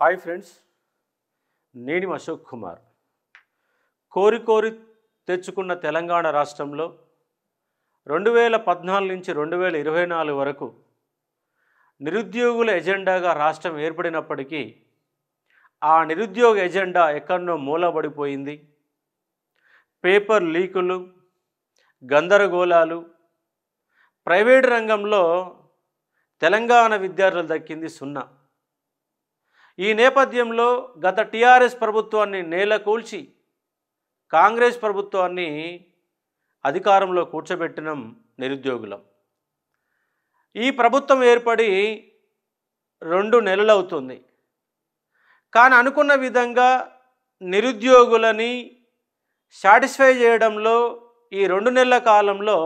hi friends నేను అశోక్ కుమార్ కోరి కోరి తెచ్చుకున్న తెలంగాణ రాష్ట్రంలో రెండు వేల పద్నాలుగు నుంచి రెండు వేల ఇరవై నాలుగు వరకు నిరుద్యోగుల ఎజెండాగా రాష్ట్రం ఏర్పడినప్పటికీ ఆ నిరుద్యోగ ఎజెండా ఎక్కడో మూలబడిపోయింది పేపర్ లీకులు గందరగోళాలు ప్రైవేటు రంగంలో తెలంగాణ విద్యార్థులు దక్కింది సున్నా ఈ నేపథ్యంలో గత టీఆర్ఎస్ ప్రభుత్వాన్ని నేలకూల్చి కాంగ్రెస్ ప్రభుత్వాన్ని అధికారంలో కూర్చోబెట్టిన నిరుద్యోగులం ఈ ప్రభుత్వం ఏర్పడి రెండు నెలలవుతుంది కానీ అనుకున్న విధంగా నిరుద్యోగులని సాటిస్ఫై చేయడంలో ఈ రెండు నెలల కాలంలో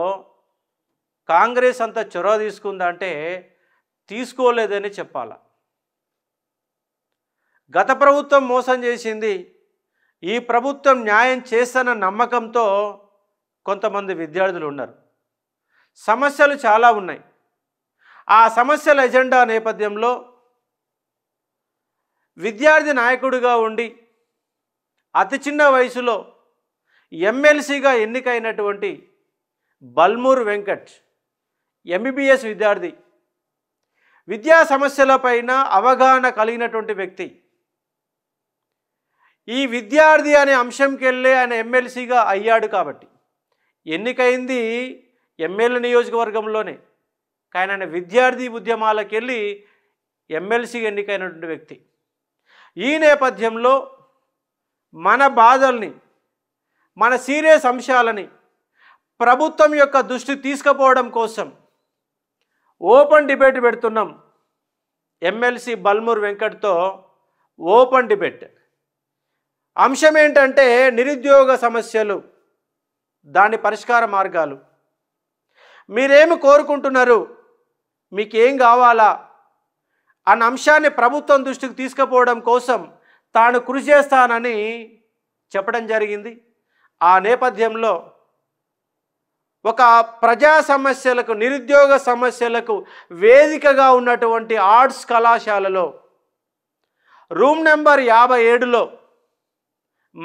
కాంగ్రెస్ అంత చొరవ తీసుకుందంటే తీసుకోలేదని చెప్పాలా గత ప్రభుత్వం మోసం చేసింది ఈ ప్రభుత్వం న్యాయం చేస్తున్న నమ్మకంతో కొంతమంది విద్యార్థులు ఉన్నారు సమస్యలు చాలా ఉన్నాయి ఆ సమస్యల ఎజెండా నేపథ్యంలో విద్యార్థి నాయకుడిగా ఉండి అతి చిన్న వయసులో ఎమ్మెల్సీగా ఎన్నికైనటువంటి బల్మూర్ వెంకట్ ఎంబీబీఎస్ విద్యార్థి విద్యా సమస్యల పైన అవగాహన కలిగినటువంటి వ్యక్తి ఈ విద్యార్థి అనే అంశంకి వెళ్ళే ఆయన ఎమ్మెల్సీగా అయ్యాడు కాబట్టి ఎన్నికైంది ఎమ్మెల్యే నియోజకవర్గంలోనే కానీ ఆయన విద్యార్థి ఉద్యమాలకు వెళ్ళి ఎమ్మెల్సీ ఎన్నికైనటువంటి వ్యక్తి ఈ నేపథ్యంలో మన బాధల్ని మన సీరియస్ అంశాలని ప్రభుత్వం యొక్క దృష్టి తీసుకుపోవడం కోసం ఓపెన్ డిబేట్ పెడుతున్నాం ఎమ్మెల్సీ బల్మూర్ వెంకట్తో ఓపెన్ డిబేట్ అంశం ఏంటంటే నిరుద్యోగ సమస్యలు దాని పరిష్కార మార్గాలు మీరేమి కోరుకుంటున్నారు మీకేం కావాలా అన్న అంశాన్ని ప్రభుత్వం దృష్టికి తీసుకుపోవడం కోసం తాను కృషి చేస్తానని చెప్పడం జరిగింది ఆ నేపథ్యంలో ఒక ప్రజా సమస్యలకు నిరుద్యోగ సమస్యలకు వేదికగా ఉన్నటువంటి ఆర్ట్స్ కళాశాలలో రూమ్ నెంబర్ యాభై ఏడులో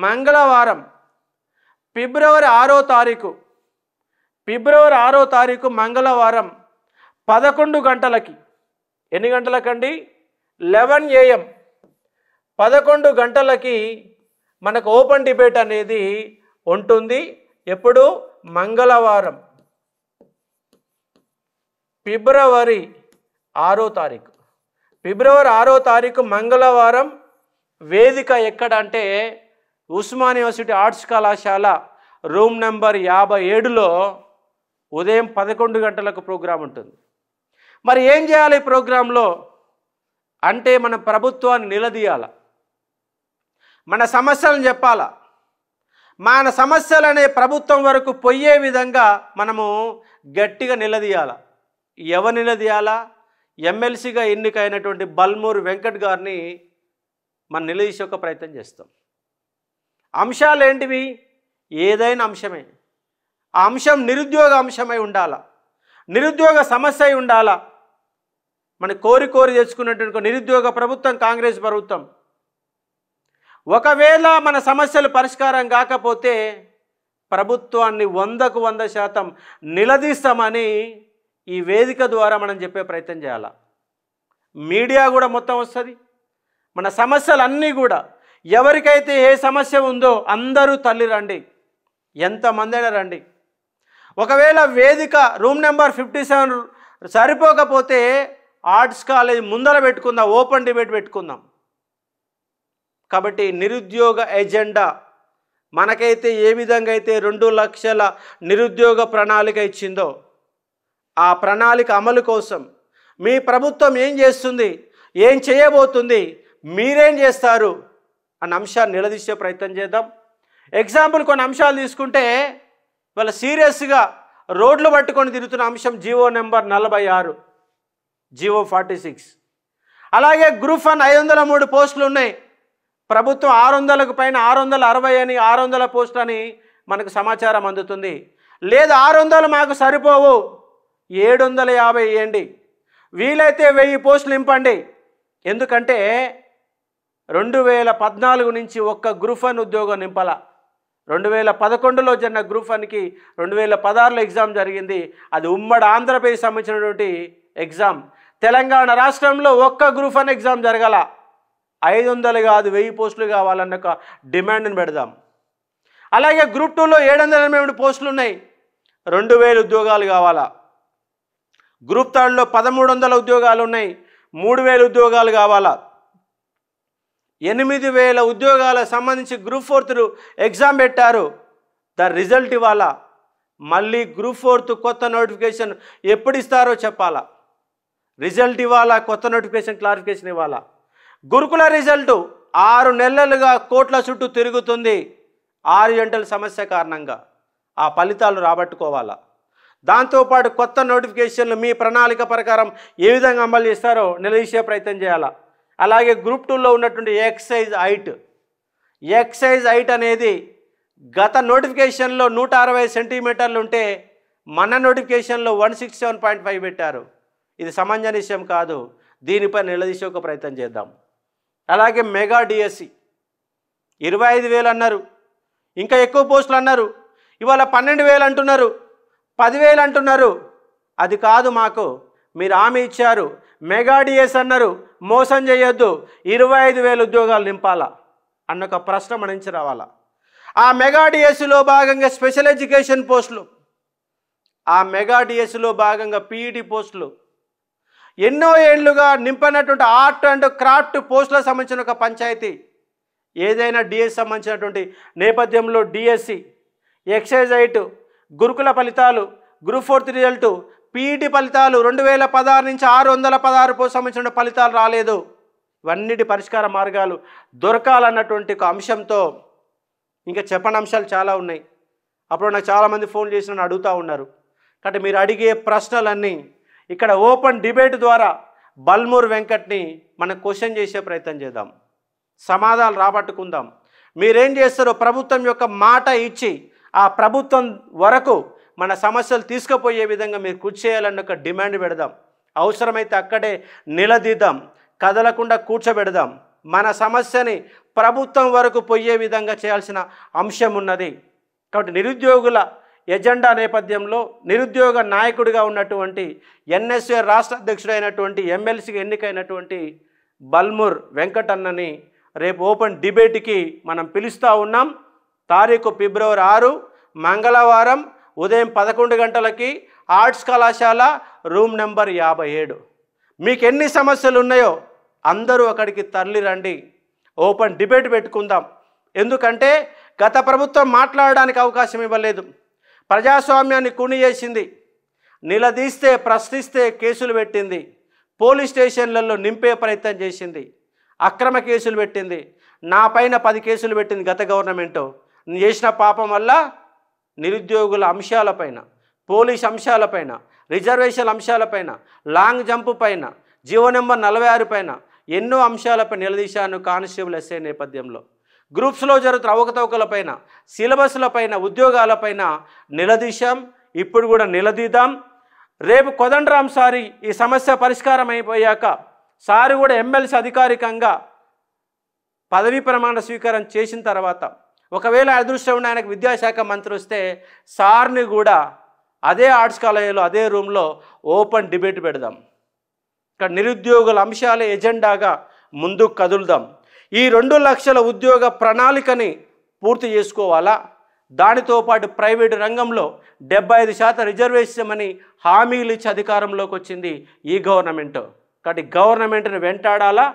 మంగళవారం ఫిబ్రవరి ఆరో తారీఖు ఫిబ్రవరి ఆరో తారీఖు మంగళవారం పదకొండు గంటలకి ఎన్ని గంటలకండి లెవెన్ ఏఎం పదకొండు గంటలకి మనకు ఓపెన్ డిబేట్ అనేది ఉంటుంది ఎప్పుడు మంగళవారం ఫిబ్రవరి ఆరో తారీఖు ఫిబ్రవరి ఆరో తారీఖు మంగళవారం వేదిక ఎక్కడ అంటే ఉస్మాన్ యూనివర్సిటీ ఆర్ట్స్ కళాశాల రూమ్ నెంబర్ యాభై ఏడులో ఉదయం పదకొండు గంటలకు ప్రోగ్రాం ఉంటుంది మరి ఏం చేయాలి ప్రోగ్రాంలో అంటే మన ప్రభుత్వాన్ని నిలదీయాల మన సమస్యలను చెప్పాలా మన సమస్యలనే ప్రభుత్వం వరకు పోయే విధంగా మనము గట్టిగా నిలదీయాల ఎవరు నిలదీయాలా ఎమ్మెల్సీగా ఎన్నికైనటువంటి బల్మూరు వెంకట్ గారిని మనం నిలదీసే ఒక ప్రయత్నం చేస్తాం అంశాలు ఏంటివి ఏదైనా అంశమే ఆ అంశం నిరుద్యోగ అంశమై ఉండాలా నిరుద్యోగ సమస్య అయి ఉండాలా మన కోరి కోరి తెచ్చుకున్నటువంటి నిరుద్యోగ ప్రభుత్వం కాంగ్రెస్ ప్రభుత్వం ఒకవేళ మన సమస్యలు పరిష్కారం కాకపోతే ప్రభుత్వాన్ని వందకు వంద శాతం నిలదీస్తామని ఈ వేదిక ద్వారా మనం చెప్పే ప్రయత్నం చేయాలా మీడియా కూడా మొత్తం వస్తుంది మన సమస్యలన్నీ కూడా ఎవరికైతే ఏ సమస్య ఉందో అందరూ తల్లి రండి ఎంతమందైనా రండి ఒకవేళ వేదిక రూమ్ నెంబర్ ఫిఫ్టీ సెవెన్ సరిపోకపోతే ఆర్ట్స్ కాలేజ్ ముందర పెట్టుకుందాం ఓపెన్ డిబేట్ పెట్టుకుందాం కాబట్టి నిరుద్యోగ ఎజెండా మనకైతే ఏ విధంగా అయితే రెండు లక్షల నిరుద్యోగ ప్రణాళిక ఇచ్చిందో ఆ ప్రణాళిక అమలు కోసం మీ ప్రభుత్వం ఏం చేస్తుంది ఏం చేయబోతుంది మీరేం చేస్తారు అన్న అంశాన్ని నిలదీసే ప్రయత్నం చేద్దాం ఎగ్జాంపుల్ కొన్ని అంశాలు తీసుకుంటే వాళ్ళ సీరియస్గా రోడ్లు పట్టుకొని తిరుగుతున్న అంశం జీవో నెంబర్ నలభై ఆరు జీవో ఫార్టీ సిక్స్ అలాగే గ్రూప్ వన్ ఐదు వందల మూడు పోస్టులు ఉన్నాయి ప్రభుత్వం ఆరు వందలకు పైన ఆరు వందల అరవై అని ఆరు వందల పోస్టులు అని మనకు సమాచారం అందుతుంది లేదు ఆరు వందలు మాకు సరిపోవు ఏడు వందల యాభై ఇవ్వండి వీలైతే వెయ్యి పోస్టులు నింపండి ఎందుకంటే రెండు వేల పద్నాలుగు నుంచి ఒక్క గ్రూప్ ఉద్యోగం నింపాల రెండు వేల పదకొండులో జరిగిన గ్రూఫన్కి రెండు వేల పదహారులో ఎగ్జామ్ జరిగింది అది ఉమ్మడి ఆంధ్రప్రదేశ్ సంబంధించినటువంటి ఎగ్జామ్ తెలంగాణ రాష్ట్రంలో ఒక్క గ్రూప్ ఎగ్జామ్ జరగాల ఐదు వందలు కాదు వెయ్యి పోస్టులు కావాలన్న ఒక డిమాండ్ని పెడదాం అలాగే గ్రూప్ టూలో ఏడు వందల ఎనభై మూడు పోస్టులు ఉన్నాయి రెండు వేల ఉద్యోగాలు కావాలా గ్రూప్ థర్డ్లో పదమూడు వందల ఉద్యోగాలు ఉన్నాయి మూడు వేల ఉద్యోగాలు కావాలా ఎనిమిది వేల ఉద్యోగాలకు సంబంధించి గ్రూప్ ఫోర్త్ ఎగ్జామ్ పెట్టారు ద రిజల్ట్ ఇవాళ మళ్ళీ గ్రూప్ ఫోర్త్ కొత్త నోటిఫికేషన్ ఎప్పుడు ఇస్తారో చెప్పాలా రిజల్ట్ ఇవాళ కొత్త నోటిఫికేషన్ క్లారిఫికేషన్ ఇవ్వాలా గురుకుల రిజల్ట్ ఆరు నెలలుగా కోట్ల చుట్టూ తిరుగుతుంది ఆరు గంటల సమస్య కారణంగా ఆ ఫలితాలు రాబట్టుకోవాలా దాంతోపాటు కొత్త నోటిఫికేషన్లు మీ ప్రణాళిక ప్రకారం ఏ విధంగా అమలు చేస్తారో నిలదీసే ప్రయత్నం చేయాలా అలాగే గ్రూప్ టూలో ఉన్నటువంటి ఎక్సైజ్ హైట్ ఎక్సైజ్ హైట్ అనేది గత నోటిఫికేషన్లో నూట అరవై సెంటీమీటర్లు ఉంటే మన నోటిఫికేషన్లో one sixty seven point five పెట్టారు ఇది సమంజనిషయం కాదు దీనిపై నిలదీసే ఒక ప్రయత్నం చేద్దాం అలాగే మెగా డిఎస్సి ఇరవై ఐదు వేలు అన్నారు ఇంకా ఎక్కువ పోస్టులు అన్నారు ఇవాళ పన్నెండు వేలు అంటున్నారు పదివేలు అంటున్నారు అది కాదు మాకు మీరు హామీ ఇచ్చారు మెగా డిఎస్ అన్నారు మోసం చేయొద్దు ఇరవై ఐదు వేల ఉద్యోగాలు నింపాలా అన్న ఒక ప్రశ్న మన నుంచి రావాలా ఆ మెగా డిఎస్సిలో భాగంగా స్పెషల్ ఎడ్యుకేషన్ పోస్టులు ఆ మెగా డిఎస్సిలో భాగంగా పీఈడి పోస్టులు ఎన్నో ఏళ్లుగా నింపినటువంటి ఆర్ట్ అండ్ క్రాఫ్ట్ పోస్టులకు సంబంధించిన ఒక పంచాయతీ ఏదైనా డిఎస్ సంబంధించినటువంటి నేపథ్యంలో డిఎస్సి ఎక్సైజ్ ఐటు గురుకుల ఫలితాలు గ్రూప్ ఫోర్త్ రిజల్టు పీఈటీ ఫలితాలు రెండు వేల పదహారు నుంచి ఆరు వందల పదహారుకు సంబంధించిన ఫలితాలు రాలేదు ఇవన్నిటి పరిష్కార మార్గాలు దొరకాలన్నటువంటి ఒక అంశంతో ఇంకా చెప్పని అంశాలు చాలా ఉన్నాయి అప్పుడు నాకు చాలామంది ఫోన్ చేసి నన్ను అడుగుతూ ఉన్నారు కాబట్టి మీరు అడిగే ప్రశ్నలన్నీ ఇక్కడ ఓపెన్ డిబేట్ ద్వారా బల్మూర్ వెంకట్ని మనం క్వశ్చన్ చేసే ప్రయత్నం చేద్దాం సమాధానాలు రాబట్టుకుందాం మీరేం చేస్తారో ప్రభుత్వం యొక్క మాట ఇచ్చి ఆ ప్రభుత్వం వరకు మన సమస్యలు తీసుకుపోయే విధంగా మీరు కృషి ఒక డిమాండ్ పెడదాం అవసరమైతే అక్కడే నిలదీద్దాం కదలకుండా కూర్చోబెడదాం మన సమస్యని ప్రభుత్వం వరకు పోయే విధంగా చేయాల్సిన అంశం ఉన్నది కాబట్టి నిరుద్యోగుల ఎజెండా నేపథ్యంలో నిరుద్యోగ నాయకుడిగా ఉన్నటువంటి ఎన్ఎస్ఏ రాష్ట్ర అధ్యక్షుడైనటువంటి ఎమ్మెల్సీకి ఎన్నికైనటువంటి బల్మూర్ వెంకటన్నని రేపు ఓపెన్ డిబేట్కి మనం పిలుస్తూ ఉన్నాం తారీఖు ఫిబ్రవరి ఆరు మంగళవారం ఉదయం పదకొండు గంటలకి ఆర్ట్స్ కళాశాల రూమ్ నెంబర్ యాభై ఏడు మీకు ఎన్ని సమస్యలు ఉన్నాయో అందరూ అక్కడికి తరలి రండి ఓపెన్ డిబేట్ పెట్టుకుందాం ఎందుకంటే గత ప్రభుత్వం మాట్లాడడానికి అవకాశం ఇవ్వలేదు ప్రజాస్వామ్యాన్ని కుని చేసింది నిలదీస్తే ప్రశ్నిస్తే కేసులు పెట్టింది పోలీస్ స్టేషన్లలో నింపే ప్రయత్నం చేసింది అక్రమ కేసులు పెట్టింది నా పైన పది కేసులు పెట్టింది గత గవర్నమెంటు చేసిన పాపం వల్ల నిరుద్యోగుల అంశాలపైన పోలీస్ అంశాలపైన రిజర్వేషన్ అంశాలపైన లాంగ్ జంప్ పైన జీవో నెంబర్ నలభై ఆరు పైన ఎన్నో అంశాలపై నిలదీశాను కానిస్టేబుల్ ఎస్ఐ నేపథ్యంలో గ్రూప్స్లో జరుగుతున్న అవకతవకలపైన సిలబస్లపైన ఉద్యోగాలపైన నిలదీశాం ఇప్పుడు కూడా నిలదీదాం రేపు కొదండరాం సారి ఈ సమస్య పరిష్కారం అయిపోయాక సారి కూడా ఎమ్మెల్సీ అధికారికంగా పదవీ ప్రమాణ స్వీకారం చేసిన తర్వాత ఒకవేళ అదృష్టం ఉండి ఆయనకు విద్యాశాఖ మంత్రి వస్తే సార్ని కూడా అదే ఆర్ట్స్ కాలేజీలో అదే రూమ్లో ఓపెన్ డిబేట్ పెడదాం ఇక్కడ నిరుద్యోగుల అంశాల ఎజెండాగా ముందుకు కదులుదాం ఈ రెండు లక్షల ఉద్యోగ ప్రణాళికని పూర్తి చేసుకోవాలా దానితో పాటు ప్రైవేటు రంగంలో డెబ్బై ఐదు శాతం రిజర్వేషన్ అని హామీలు ఇచ్చి అధికారంలోకి వచ్చింది ఈ గవర్నమెంట్ కాబట్టి గవర్నమెంట్ని వెంటాడాలా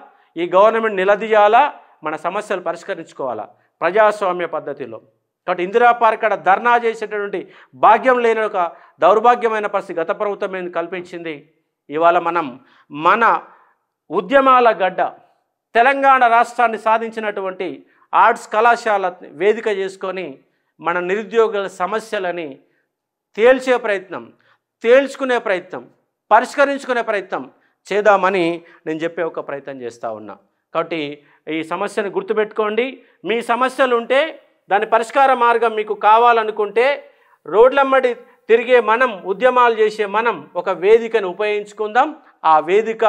ఈ గవర్నమెంట్ నిలదీయాలా మన సమస్యలు పరిష్కరించుకోవాలా ప్రజాస్వామ్య పద్ధతిలో కాబట్టి ఇందిరా పార్క్ అక్కడ ధర్నా చేసేటటువంటి భాగ్యం లేని ఒక దౌర్భాగ్యమైన పరిస్థితి గత ప్రభుత్వం కల్పించింది ఇవాళ మనం మన ఉద్యమాల గడ్డ తెలంగాణ రాష్ట్రాన్ని సాధించినటువంటి ఆర్ట్స్ కళాశాల వేదిక చేసుకొని మన నిరుద్యోగుల సమస్యలని తేల్చే ప్రయత్నం తేల్చుకునే ప్రయత్నం పరిష్కరించుకునే ప్రయత్నం చేద్దామని నేను చెప్పే ఒక ప్రయత్నం చేస్తూ ఉన్నా కాబట్టి ఈ సమస్యను గుర్తుపెట్టుకోండి మీ సమస్యలు ఉంటే దాని పరిష్కార మార్గం మీకు కావాలనుకుంటే రోడ్లమ్మడి తిరిగే మనం ఉద్యమాలు చేసే మనం ఒక వేదికను ఉపయోగించుకుందాం ఆ వేదిక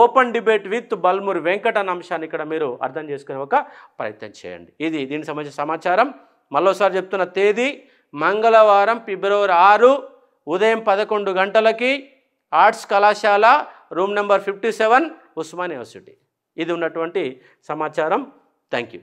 open debate with Balmuri Venkata అన్న అంశాన్ని ఇక్కడ మీరు అర్థం చేసుకునే ఒక ప్రయత్నం చేయండి ఇది దీనికి సంబంధించిన సమాచారం మళ్ళోసారి చెప్తున్న తేదీ మంగళవారం ఫిబ్రవరి ఆరు ఉదయం పదకొండు గంటలకి ఆర్ట్స్ కళాశాల room number fifty seven Osman university ఇది ఉన్నటువంటి సమాచారం థ్యాంక్ యూ